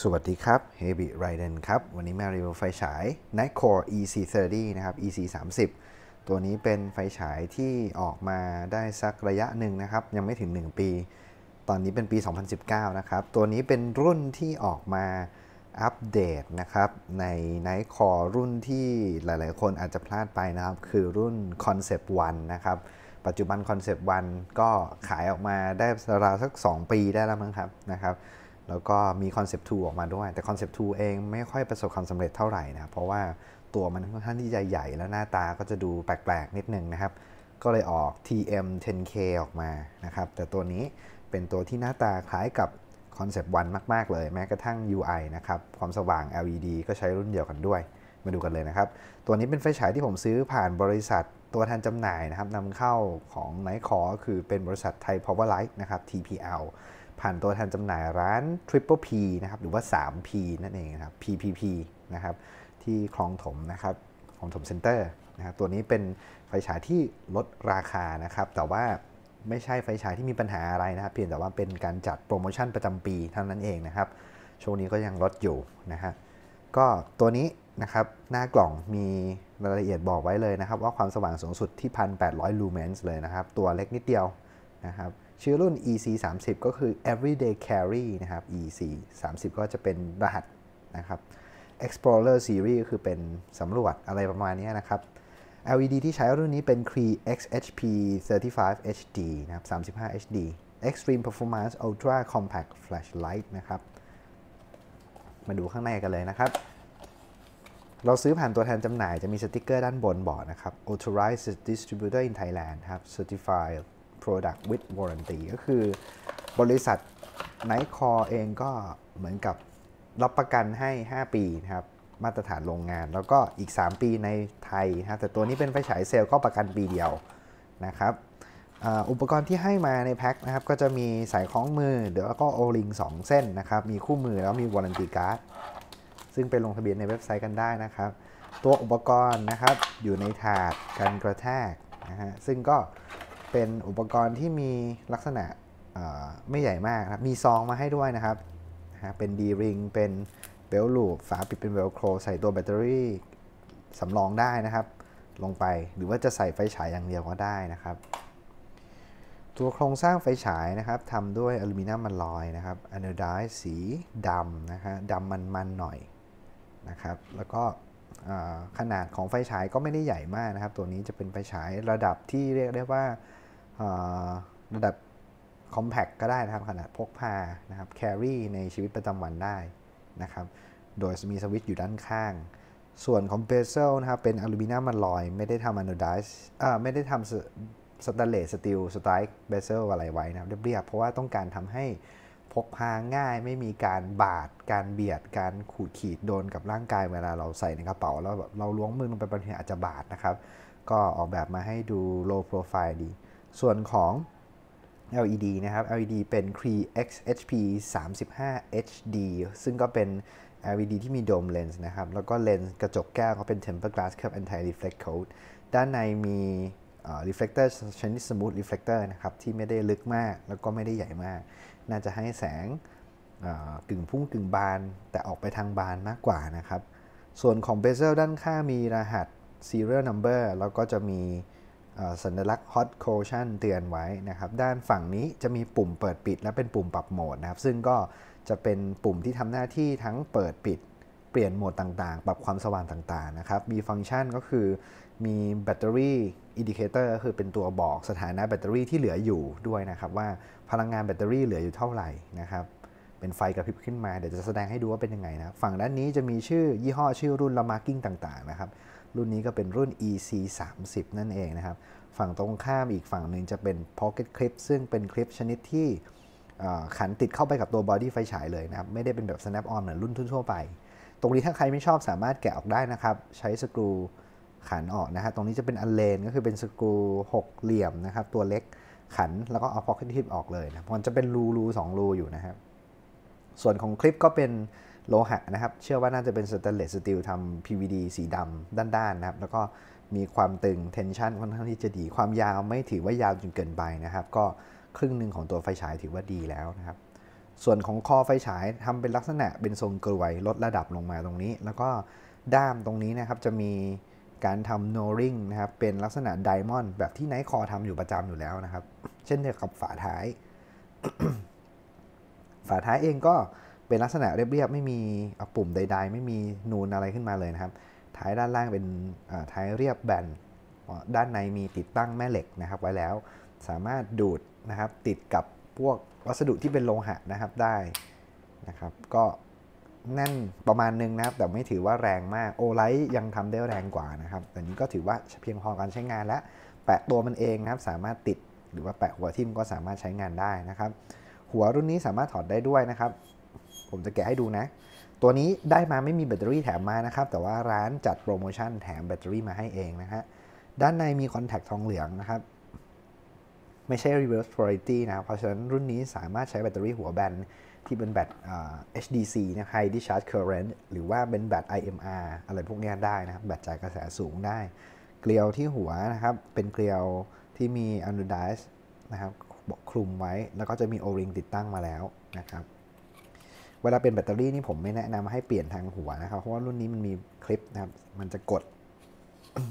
สวัสดีครับ h e บิ r i d e n ครับวันนี้มารีวิวไฟฉาย Nightcore EC30 นะครับ EC30 ตัวนี้เป็นไฟฉายที่ออกมาได้สักระยะหนึ่งนะครับ ยังไม่ถึง 1 ปี ตอนนี้เป็นปี 2019นะครับตัวนี้เป็นรุ่นที่ออกมาอัปเดตนะครับใน Nightcore รุ่นที่หลาย ๆ คนอาจจะพลาดไปนะครับคือรุ่น Concept 1นะครับปัจจุบัน Concept 1ก็ขายออกมาได้ราวสัก 2 ปีได้แล้วมั้งครับนะครับแล้วก็มีคนเซปต์ท2ออกมาด้วย แต่คนเซปต์ท2เองไม่ค่อยประสบความสำเร็จเท่าไหร่นะเพราะว่าตัวมันค่อนข้างที่จะใหญ่แล้วหน้าตาก็จะดูแปลกๆ นิดนึงนะครับ ก็เลยออก TM 10K ออกมานะครับ แต่ตัวนี้เป็นตัวที่หน้าตาคล้ายกับคเซปต์วั1มากๆเลย แม้กระทั่ง UI นะครับ ความสว่าง LED ก็ใช้รุ่นเดียวกันด้วย มาดูกันเลยนะครับ ตัวนี้เป็นไฟฉายที่ผมซื้อผ่านบริษัทตัวแทนจำหน่ายนะครับนำเข้าของไนคอคือเป็นบริษัทไทยพาวเวอร์ไลท์นะครับ TPL ผ่านตัวแทนจำหน่ายร้าน Triple P นะครับหรือว่า 3P นั่นเองนะครับ PPP นะครับที่คลองถมนะครับคลองถมเซ็นเตอร์นะครับตัวนี้เป็นไฟฉายที่ลดราคานะครับ แต่ว่าไม่ใช่ไฟฉายที่มีปัญหาอะไรนะครับเพียงแต่ว่าเป็นการจัดโปรโมชั่นประจำปีเท่านั้นเองนะครับช่วงนี้ก็ยังลดอยู่นะฮะก็ตัวนี้นะครับหน้ากล่องมีรายละเอียดบอกไว้เลยนะครับ ว่าความสว่างสูงสุดที่ 1,800ลูเมนส์เลยนะครับ ตัวเล็กนิดเดียวนะครับชื่อรุ่น EC 3 0ก็คือ Everyday Carry นะครับ EC 3 0ก็จะเป็นรหัสนะครับ Explorer Series ก็คือเป็นสำรวจอะไรประมาณนี้นะครับ LED ที่ใช้รุ่นนี้เป็น Cree XHP 35 HD นะครับ35 HD Extreme Performance Ultra Compact Flashlight นะครับ มาดูข้างในกันเลยนะครับ เราซื้อผ่านตัวแทนจำหน่ายจะมีสติกเกอร์ด้านบนบอกนะครับ Authorized Distributor in Thailand ครับ Certified product with warranty ก็คือบริษัทไนคอคอเองก็เหมือนกับรับประกันให้ 5 ปีนะครับมาตรฐานโรงงาน แล้วก็อีก 3 ปีในไทยนะแต่ตัวนี้เป็นไฟฉายเซลล์ก็ประกันปีเดียวนะครับอุปกรณ์ที่ให้มาในแพ็คนะครับก็จะมีสายคล้องมือ เดี๋ยวก็โอลิงสองเส้นนะครับมีคู่มือแล้วมีวอร์ันตีการ์ดซึ่งไปลงทะเบียนในเว็บไซต์กันได้นะครับ ตัวอุปกรณ์นะครับอยู่ในถาดกันกระแทกนะฮะซึ่งก็เป็นอุปกรณ์ที่มีลักษณะไม่ใหญ่มากครับ มีซองมาให้ด้วยนะครับ เป็นดีริงเป็นเบลลูปฝาปิดเป็นเวลโครใส่ตัวแบตเตอรี่สำรองได้นะครับ ลงไปหรือว่าจะใส่ไฟฉายอย่างเดียวก็ได้นะครับ ตัวโครงสร้างไฟฉายนะครับทำด้วยอลูมิเนียมมันลอยนะครับอนดาดสีดำนะฮะดำมันๆหน่อยนะครับ แล้วก็ขนาดของไฟฉายก็ไม่ได้ใหญ่มากนะครับ ตัวนี้จะเป็นไฟฉายระดับที่เรียกได้ว่าระดับคอมแพกก็ได้นะครับขนาดพกพา นะครับแครี่ในชีวิตประจำวันได้นะครับ โดยมีสวิตช์อยู่ด้านข้าง ส่วนของเบเซอร์นะครับ เป็นอลูมิเนียมอลอย ไม่ได้ทำอนูดส์ไม่ได้ทำสแตนเลสสตีลสไตร์เบเซอร์อะไรไว้นะครับเรียบๆเพราะว่าต้องการทำให้พกพาง่ายไม่มีการบาดการเบียดการขูดขีดโดนกับร่างกายเวลาเราใส่ในกระเป๋า แล้วแบบเราล้วงมือลงไปบางทีอาจจะบาดนะครับก็ออกแบบมาให้ดูโล w profile ดีส่วนของ LED นะครับ LED เป็น Cree XHP 35 HD ซึ่งก็เป็น LED ที่มีโดมเลนส์นะครับ แล้วก็เลนส์กระจกแก้วเขาเป็น tempered glass curve anti reflect coat ด้านในมี reflector ชนิด smooth reflector นะครับที่ไม่ได้ลึกมากแล้วก็ไม่ได้ใหญ่มาก น่าจะให้แสงกึ่งพุ่งกึ่งบานแต่ออกไปทางบานมากกว่านะครับ ส่วนของ bezel ด้านข้างมีรหัส serial number แล้วก็จะมีสัญลักษณ์ Hot c ค u t i นเตือนไว้นะครับด้านฝั่งนี้จะมีปุ่มเปิดปิดและเป็นปุ่มปรับโหมดนะครับซึ่งก็จะเป็นปุ่มที่ทำหน้าที่ทั้งเปิดปิด เปลี่ยนโหมดต่างๆ ปรับความสว่างต่างๆนะครับ มีฟังก์ชันก็คือ มีแบตเตอรี่อินดิเคเตอร์ก็คือเป็นตัวบอกสถานะแบตเตอรี่ที่เหลืออยู่ด้วยนะครับ ว่าพลังงานแบตเตอรี่เหลืออยู่เท่าไหร่นะครับเป็นไฟกระพริบขึ้นมาเดี๋ยวจะแสดงให้ดูว่าเป็นยังไงนะฝั่งด้านนี้จะมีชื่อยี่ห้อชื่อรุ่นละมาร์กิ้งต่างๆ นะครับรุ่นนี้ก็เป็นรุ่น EC 3 0นั่นเองนะครับ ฝั่งตรงข้ามอีกฝั่งหนึ่งจะเป็น Pocket Clip ซึ่งเป็นคลิปชนิดที่ขันติดเข้าไปกับตัวบอดี้ไฟฉายเลยนะครับ ไม่ได้เป็นแบบ snap on เหมือนรุ่นทั่วไป ตรงนี้ถ้าใครไม่ชอบสามารถแกะออกได้นะครับ ใช้สกรูขันออกนะฮะตรงนี้จะเป็นอันเลนก็คือเป็นสกรูหกเหลี่ยมนะครับ ตัวเล็กขันแล้วก็เอาอกเก็ตคลิปออกเลยนะมันจะเป็นรูรูสองรูอยู่นะครับส่วนของคลิปก็เป็นโลหะนะครับ เชื่อว่าน่าจะเป็นสแตนเลสสตีลทำ PVD สีดำด้าน ๆ นะครับ แล้วก็มีความตึงเทนชันค่อนข้างที่จะดี ความยาวไม่ถือว่ายาวจนเกินไปนะครับ ก็ครึ่งหนึ่งของตัวไฟฉายถือว่าดีแล้วนะครับ ส่วนของคอไฟฉายทำเป็นลักษณะเป็นทรงกลวยลดระดับลงมาตรงนี้ แล้วก็ด้ามตรงนี้นะครับจะมีการทำโนริงนะครับ เป็นลักษณะไดมอนด์แบบที่ไนท์คอทำอยู่ประจำอยู่แล้วนะครับ เช่นเดียวกับฝาท้าย ฝาท้ายเองก็เป็นลักษณะเรียบๆ ไม่มีปุ่มใดๆ ไม่มีนูนอะไรขึ้นมาเลยนะครับ ท้ายด้านล่างเป็นท้ายเรียบแบนด้านในมีติดตั้งแม่เหล็กนะครับ ไว้แล้วสามารถดูดนะครับ ติดกับพวกวัสดุที่เป็นโลหะนะครับได้นะครับ ก็แน่นประมาณนึงนะครับแต่ไม่ถือว่าแรงมากโอไลท์ยังทำได้แรงกว่านะครับ แต่นี้ก็ถือว่าเพียงพอการใช้งานและแปะตัวมันเองนะครับสามารถติดหรือว่า แปะหัวทิ่มก็สามารถใช้งานได้นะครับหัวรุ่นนี้สามารถถอดได้ด้วยนะครับผมจะแกะให้ดูนะ ตัวนี้ได้มาไม่มีแบตเตอรี่แถมมานะครับ แต่ว่าร้านจัดโปรโมชั่นแถมแบตเตอรี่มาให้เองนะฮะ ด้านในมีคอนแทคทองเหลืองนะครับ ไม่ใช่ reverse polarity นะ เพราะฉะนั้นรุ่นนี้สามารถใช้แบตเตอรี่หัวแบน ที่เป็นแบต HDC นะ High Discharge Current หรือว่าเป็นแบต IMR อะไรพวกนี้ได้นะแบตจ่ายกระแสสูงได้ เกลียวที่หัวนะครับ เป็นเกลียวที่มี anodized นะครับคลุมไว้ แล้วก็จะมีโอริงติดตั้งมาแล้วนะครับเวลาเป็นแบตเตอรี่นี่ผมไม่แนะนำให้เปลี่ยนทางหัวนะครับ เพราะว่ารุ่นนี้มันมีคลิปนะครับ มันจะกด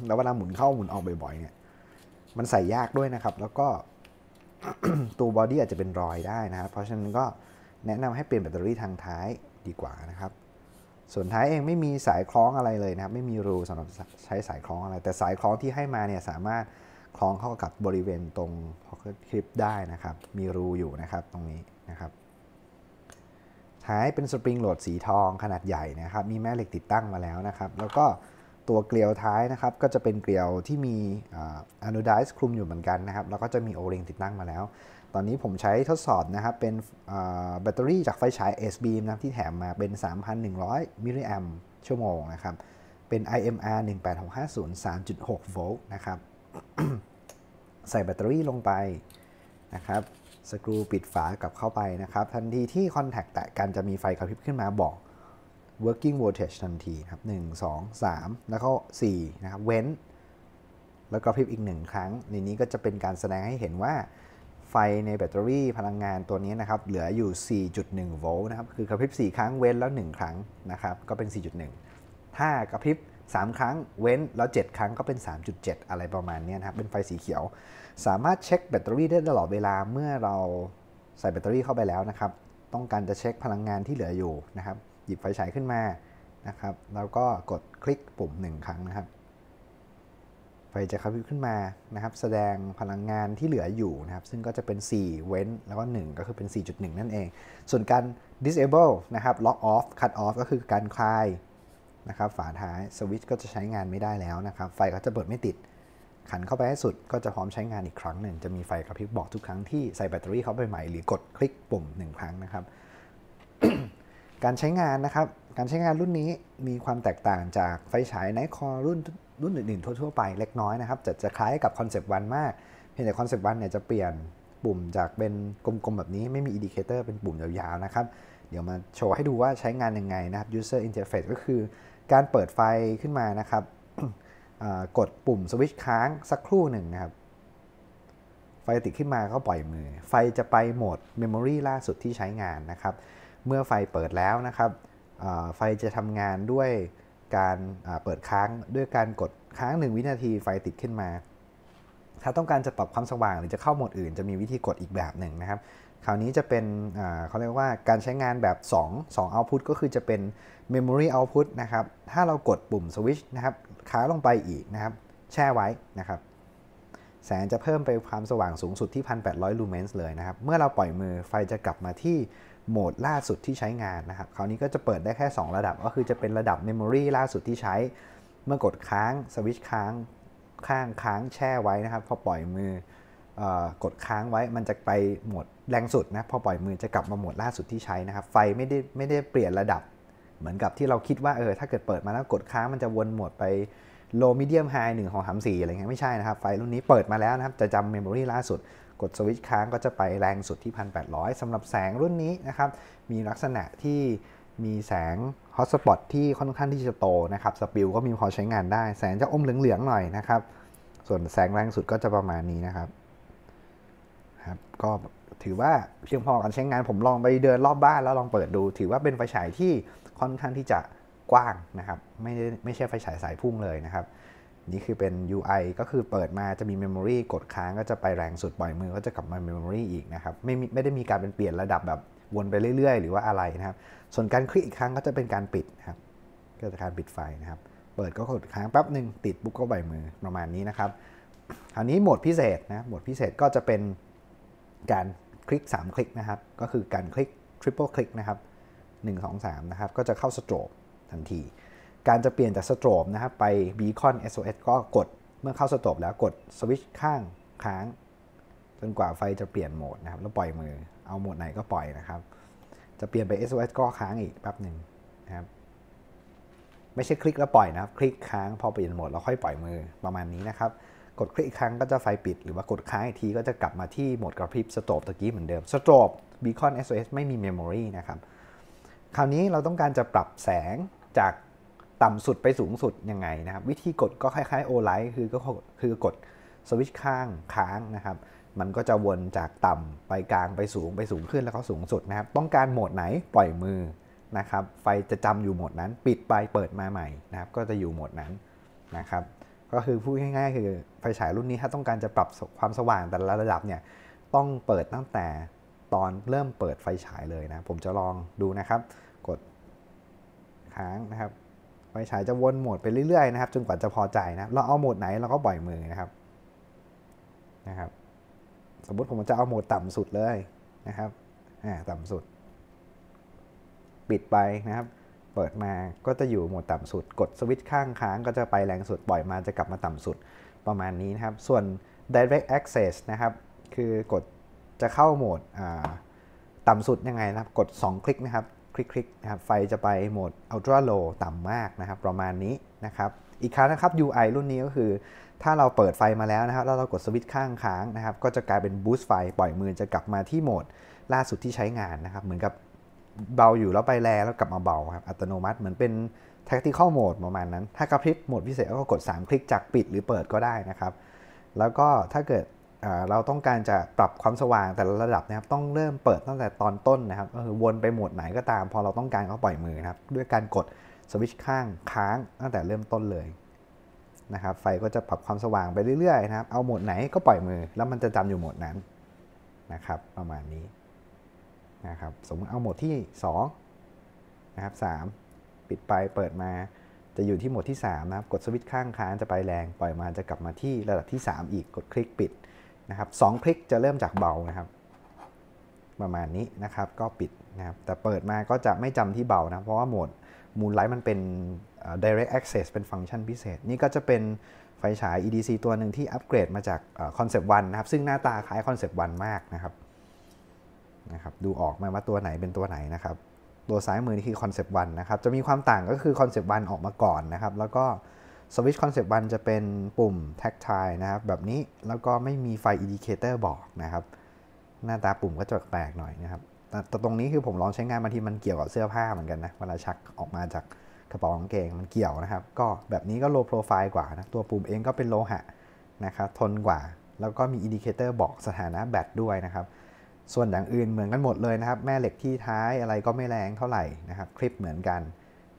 แล้วเวลาหมุนเข้าหมุนออกบ่อยๆเนี่ย มันใส่ยากด้วยนะครับ แล้วก็ตัวบอดี้อาจจะเป็นรอยได้นะครับ เพราะฉะนั้นก็แนะนำให้เปลี่ยนแบตเตอรี่ทางท้ายดีกว่านะครับส่วนท้ายเองไม่มีสายคล้องอะไรเลยนะครับ ไม่มีรูสำหรับใช้สายคล้องอะไร แต่สายคล้องที่ให้มาเนี่ยสามารถคล้องเข้ากับบริเวณตรงคลิปได้นะครับ มีรูอยู่นะครับตรงนี้นะครับหายเป็นสปริงโหลดสีทองขนาดใหญ่นะครับ มีแม่เหล็กติดตั้งมาแล้วนะครับ แล้วก็ตัวเกลียวท้ายนะครับ ก็จะเป็นเกลียวที่มีอะนูไดซ์คลุมอยู่เหมือนกันนะครับ แล้วก็จะมีโอเริงติดตั้งมาแล้ว ตอนนี้ผมใช้ทดสอบนะครับ เป็นแบตเตอรี่จากไฟฉาย S beam นะที่แถมมาเป็น 3,100มิลลิแอมชั่วโมงนะครับ เป็น IMR 18650 3.6โวลต์นะครับใส่แบตเตอรี่ลงไปนะครับสกรูปิดฝากลับเข้าไปนะครับ ทันทีที่คอนแทคแตะกันจะมีไฟกระพริบขึ้นมาบอก working voltage ทันทีครับ 1 2 3 แล้วก็ 4 นะครับเว้นแล้วกระพริบอีก 1 ครั้ง ในนี้ก็จะเป็นการแสดงให้เห็นว่าไฟในแบตเตอรี่พลังงานตัวนี้นะครับ เหลืออยู่ 4.1โวลต์นะครับ คือกระพริบ4ครั้งเว้นแล้ว 1 ครั้งนะครับ ก็เป็น 4.1 ถ้ากระพริบ3 ครั้งเว้น แล้ว 7 ครั้งก็เป็น 3.7 อะไรประมาณนี้นะครับเป็นไฟสีเขียว สามารถเช็คแบตเตอรี่ได้ตลอดเวลาเมื่อเราใส่แบตเตอรี่เข้าไปแล้วนะครับต้องการจะเช็คพลังงานที่เหลืออยู่นะครับหยิบไฟฉายขึ้นมานะครับแล้วก็กดคลิกปุ่ม 1 ครั้งนะครับ ไฟจะขับขึ้นมานะครับ แสดงพลังงานที่เหลืออยู่นะครับซึ่งก็จะเป็น 4 เว้น แล้วก็ 1 ก็คือเป็น 4.1 นั่นเอง ส่วนการ disable นะครับ lock off cut off ก็คือการคลายนะครับฝาท้ายสวิตช์ก็จะใช้งานไม่ได้แล้วนะครับ ไฟก็จะเปิดไม่ติด ขันเข้าไปให้สุดก็จะพร้อมใช้งานอีกครั้งหนึ่งจะมีไฟกระพริบบอกทุกครั้งที่ใส่แบตเตอรี่เข้าไปใหม่หรือกดคลิกปุ่ม 1 ครั้งนะครับ การใช้งานนะครับ การใช้งานรุ่นนี้มีความแตกต่างจากไฟฉายไนท์คอรุ่นรุ่นอื่นๆทั่วๆไปเล็กน้อยนะครับ จะจะคล้ายกับคอนเซปต์วันมากเพียงแต่คอนเซปต์วันเนี่ยจะเปลี่ยนปุ่มจากเป็นกลมๆแบบนี้ ไม่มีอินดิเคเตอร์เป็นปุ่มยาวๆนะครับ เดี๋ยวมาโชว์ให้ดูว่าใช้งานยังไงนะครับ user interface ก็คืการเปิดไฟขึ้นมานะครับ กดปุ่มสวิตช์ค้างสักครู่หนึ่งนะครับ ไฟติดขึ้นมาก็ปล่อยมือ ไฟจะไปโหมดเมมโมรีล่าสุดที่ใช้งานนะครับ เมื่อไฟเปิดแล้วนะครับ ไฟจะทำงานด้วยการเปิดค้างด้วยการกดค้าง1วินาทีไฟติดขึ้นมาถ้าต้องการจะปรับความสว่างหรือจะเข้าโหมดอื่นจะมีวิธีกดอีกแบบหนึ่งนะครับ คราวนี้จะเป็นเขาเรียกว่าการใช้งานแบบ 2 2 output ก็คือจะเป็น memory output นะครับถ้าเรากดปุ่มสวิชนะครับค้าลงไปอีกนะครับแช่ไว้นะครับแสงจะเพิ่มไปความสว่างสูงสุดที่ 1,800ลูเมนส์เลยนะครับ เมื่อเราปล่อยมือไฟจะกลับมาที่โหมดล่าสุดที่ใช้งานนะครับคราวนี้ก็จะเปิดได้แค่ 2 ระดับก็คือจะเป็นระดับ Memory ล่าสุดที่ใช้ เมื่อกดค้างสวิตช์ค้างข้างค้างแช่ไว้นะครับพอปล่อยมือกดค้างไว้ มันจะไปหมดแรงสุดนะพอปล่อยมือจะกลับมาหมดล่าสุดที่ใช้นะครับไฟไม่ได้ไม่ได้เปลี่ยนระดับเหมือนกับที่เราคิดว่าเออถ้าเกิดเปิดมาแล้วกดค้างมันจะวนหมดไปโลมิเดียมไฮหนึ่งของสามสี่อะไรเงี้ยไม่ใช่นะครับ ไฟรุ่นนี้เปิดมาแล้วนะครับจะจำเมมโมรีล่าสุด กดสวิตช์ค้างก็จะไปแรงสุดที่ 1800 สำหรับแสงรุ่นนี้นะครับมีลักษณะที่มีแสงฮอตสปอตที่ค่อนข้างที่จะโตนะครับ สปิลก็มีพอใช้งานได้ แสงจะอมเหลืองๆหน่อยนะครับ ส่วนแสงแรงสุดก็จะประมาณนี้นะครับ ครับ ก็ถือว่าเพียงพอการใช้งาน ผมลองไปเดินรอบบ้านแล้วลองเปิดดู ถือว่าเป็นไฟฉายที่ค่อนข้างที่จะกว้างนะครับ ไม่ได้ไม่ใช่ไฟฉายสายพุ่งเลยนะครับ นี่คือเป็น UI ก็คือเปิดมาจะมี Memory กดค้างก็จะไปแรงสุด ปล่อยมือ ก็จะกลับมา Memory อีกนะครับ ไม่ไม่ได้มีการเป็นเปลี่ยนระดับแบบวนไปเรื่อยๆหรือว่าอะไรนะครับส่วนการคลิกอีกครั้งก็จะเป็นการปิดครับก็จะการปิดไฟนะครับเปิดก็กดค้างแป๊บหนึ่งติดปุ๊บก็ใบมือประมาณนี้นะครับคราวนี้โหมดพิเศษนะโหมดพิเศษก็จะเป็นการคลิก 3 คลิกนะครับ ก็คือการคลิกทริปเปิลคลิกนะครับ1 2 3 นะครับ ก็จะเข้าสโตรบทันที การจะเปลี่ยนจากสโตรบนะครับ ไปบีคอน SOS ก็กดเมื่อเข้าสโตรบแล้วกดสวิตช์ข้างค้างจนกว่าไฟจะเปลี่ยนโหมดนะครับแล้วปล่อยมือเอาโหมดไหนก็ปล่อยนะครับจะเปลี่ยนไป SOS ก็ค้างอีกแป๊บหนึ่งนะครับไม่ใช่คลิกแล้วปล่อยนะครับ คลิกค้างพอเปลี่ยนโหมดแล้วค่อยปล่อยมือประมาณนี้นะครับ กดคลิกอีกครั้งก็จะไฟปิดหรือว่ากดค้างอีกทีก็จะกลับมาที่โหมดกระพริบสโตปตะกี้เหมือนเดิมสโตปบีคอน SOS ไม่มีเมมโมรีนะครับ คราวนี้เราต้องการจะปรับแสงจากต่ำสุดไปสูงสุดยังไงนะครับ วิธีกดก็คล้ายๆโอไลท์คือก็คือกดสวิตช์ข้างค้างนะครับมันก็จะวนจากต่ำไปกลางไปสูงไปสูงขึ้นแล้วก็สูงสุดนะครับ ต้องการโหมดไหนปล่อยมือนะครับ ไฟจะจำอยู่โหมดนั้น ปิดไปเปิดมาใหม่นะครับ ก็จะอยู่โหมดนั้นนะครับ ก็คือพูดง่ายๆคือไฟฉายรุ่นนี้ ถ้าต้องการจะปรับความสว่างแต่ละระดับเนี่ยต้องเปิดตั้งแต่ตอนเริ่มเปิดไฟฉายเลยนะ ผมจะลองดูนะครับ กดค้างนะครับ ไฟฉายจะวนโหมดไปเรื่อยๆนะครับจนกว่าจะพอใจนะ เราเอาโหมดไหนเราก็ปล่อยมือนะครับ นะครับสมมติผมจะเอาโหมดต่ำสุดเลยนะครับ ต่ำสุด ปิดไปนะครับ เปิดมาก็จะอยู่โหมดต่ำสุด กดสวิตช์ข้างค้างก็จะไปแรงสุด ปล่อยมาจะกลับมาต่ำสุดประมาณนี้นะครับ ส่วน direct access นะครับ คือกดจะเข้าโหมดต่ำสุดยังไงนะครับ กด 2 คลิกนะครับคลิกๆนะครับไฟจะไป โหมด ultra low ต่ำมากนะครับ ประมาณนี้นะครับ อีกครั้งนะครับ UI รุ่นนี้ก็คือ ถ้าเราเปิดไฟมาแล้วนะครับ แล้วเรากดสวิตช์ข้างค้างนะครับ ก็จะกลายเป็นบูสต์ไฟ ปล่อยมือจะกลับมาที่โหมดล่าสุดที่ใช้งานนะครับ เหมือนกับเบาอยู่แล้วไปแรงแล้วกลับมาเบาครับอัตโนมัติเหมือนเป็น tactical mode ประมาณนั้น ถ้ากระพริบโหมดพิเศษก็กด 3 คลิกจากปิด หรือเปิดก็ได้นะครับแล้วก็ถ้าเกิดเราต้องการจะปรับความสว่างแต่ละระดับนะครับต้องเริ่มเปิดตั้งแต่ตอนต้นนะครับก็คือวนไปหมดไหนก็ตาม พอเราต้องการก็ปล่อยมือนะครับด้วยการกดสวิตช์ข้างค้างตั้งแต่เริ่มต้นเลยนะครับไฟก็จะปรับความสว่างไปเรื่อยๆนะครับเอาโหมดไหนก็ปล่อยมือ แล้วมันจะจำอยู่โหมดนั้นนะครับประมาณนี้นะครับสมมติเอาโหมดที่2นะครับ3ปิดไปเปิดมา จะอยู่ที่โหมดที่3นะครับกดสวิตช์ข้างค้างจะไปแรงปล่อยมาจะกลับมาที่ระดับที่ 3 อีกกดคลิกปิดะครับสองคลิกจะเริ่มจากเบานะครับประมาณนี้นะครับ ก็ปิดนะครับแต่เปิดมาก็จะไม่จำที่เบานะ เพราะว่าโหมดมูลไลท์มันเป็น direct access เป็นฟังก์ชันพิเศษ นี่ก็จะเป็นไฟฉาย EDC ตัวหนึ่งที่อัปเกรดมาจาก Concept ันะครับ ซึ่งหน้าตาคล้าย Concept นมากนะครับนะครับ ดูออกไหมว่าตัวไหนเป็นตัวไหนนะครับ ตัวซ้ายมือนี่คือ Concept ันะครับ จะมีความต่างก็คือ Concept นออกมาก่อนนะครับ แล้วก็สวิชคอนเซปต์บันจะเป็นปุ่มแท็กทายนะครับแบบนี้แล้วก็ไม่มีไฟอินดิเคเตอร์บอกนะครับ หน้าตาปุ่มก็จะแปลกหน่อยนะครับแต่ตรงนี้คือผมลองใช้งานมาทีมันเกี่ยวกับเสื้อผ้าเหมือนกันนะเวลาชักออกมาจากกระเป๋าของเกง มันเกี่ยวนะครับ ก็แบบนี้ก็โลโปรไฟล์กว่านะตัวปุ่มเองก็เป็นโลหะนะครับทนกว่า แล้วก็มีอินดิเคเตอร์บอกสถานะแบตด้วยนะครับ ส่วนอย่างอื่นเหมือนกันหมดเลยนะครับ แม่เหล็กที่ท้ายอะไรก็ไม่แรงเท่าไหร่นะครับคลิปเหมือนกัน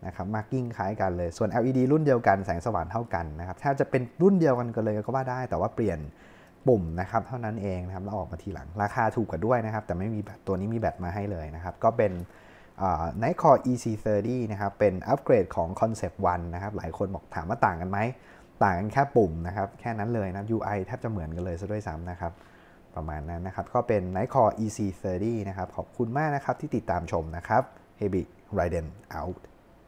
นะครับมาร์กิ้งคล้ายกันเลย ส่วน LED รุ่นเดียวกันแสงสว่างเท่ากันนะครับ ถ้าจะเป็นรุ่นเดียวกันกันเลยก็ว่าได้ แต่ว่าเปลี่ยนปุ่มนะครับเท่านั้นเองนะครับแล้วออกมาทีหลังราคาถูกกว่าด้วยนะครับ แต่ไม่มีแบตตัวนี้มีแบตมาให้เลยนะครับ ก็เป็น Nightcore EC30 นะครับ เป็นอัปเกรดของ Concept 1นะครับ หลายคนบอกถามว่าต่างกันไหม ต่างกันแค่ปุ่มนะครับแค่นั้นเลยนะ UI แทบจะเหมือนกันเลยซะด้วยซ้ำนะครับประมาณนั้นนะครับ ก็เป็น Nightcore EC30 นะครับ ขอบคุณมากนะครับที่ติดตามชมนะครับ Hebi Raiden out